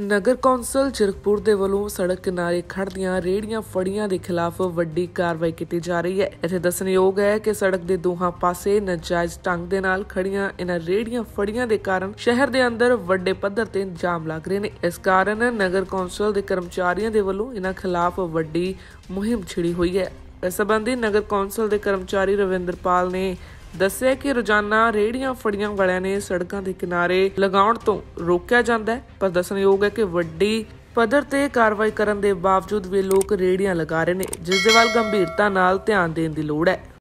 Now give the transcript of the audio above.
ਨਗਰ council ਚਿਰਕਪੁਰ ਦੇ ਵੱਲੋਂ ਸੜਕ ਕਿਨਾਰੇ ਖੜਦੀਆਂ ਰੇੜੀਆਂ ਫੜੀਆਂ ਦੇ ਖਿਲਾਫ ਵੱਡੀ ਕਾਰਵਾਈ ਕੀਤੀ ਜਾ ਰਹੀ ਹੈ ਇੱਥੇ ਦੱਸਣਯੋਗ ਹੈ ਕਿ ਸੜਕ ਦੇ ਦੋਹਾਂ ਪਾਸੇ ਨਜਾਇਜ਼ ਟੰਗ ਦੇ ਨਾਲ ਖੜੀਆਂ ਇਹਨਾਂ ਰੇੜੀਆਂ ਫੜੀਆਂ ਦੇ ਕਾਰਨ ਸ਼ਹਿਰ ਦੇ ਅੰਦਰ ਵੱਡੇ ਪੱਧਰ ਤੇ ਜਾਮ ਲੱਗ ਰਹੇ ਨੇ ਇਸ ਕਾਰਨ ਨਗਰ ਕੌਂਸਲ ਦੇ ਕਰਮਚਾਰੀਆਂ ਦੇ ਵੱਲੋਂ ਇਹਨਾਂ ਖਿਲਾਫ ਵੱਡੀ ਮੁਹਿੰਮ ਛਿੜੀ ਹੋਈ ਹੈ ਇਸ ਸੰਬੰਧੀ ਨਗਰ ਕੌਂਸਲ ਦੇ ਕਰਮਚਾਰੀ ਰਵਿੰਦਰਪਾਲ ਨੇ ਦੱਸਿਆ ਕਿ ਰੋਜ਼ਾਨਾ ਰੇੜੀਆਂ ਫੜੀਆਂ ਵਾਲਿਆਂ ਨੇ ਸੜਕਾਂ ਦੇ ਕਿਨਾਰੇ ਲਗਾਉਣ ਤੋਂ ਰੋਕਿਆ ਜਾਂਦਾ ਹੈ ਪਰ ਦੱਸਣਯੋਗ ਹੈ ਕਿ ਵੱਡੀ ਪੱਧਰ ਤੇ ਕਾਰਵਾਈ ਕਰਨ ਦੇ ਬਾਵਜੂਦ ਵੀ ਲੋਕ ਰੇੜੀਆਂ ਲਗਾ ਰਹੇ ਨੇ ਜਿਸ ਦੇ ਵੱਲ ਗੰਭੀਰਤਾ ਨਾਲ ਧਿਆਨ ਦੇਣ ਦੀ ਲੋੜ ਹੈ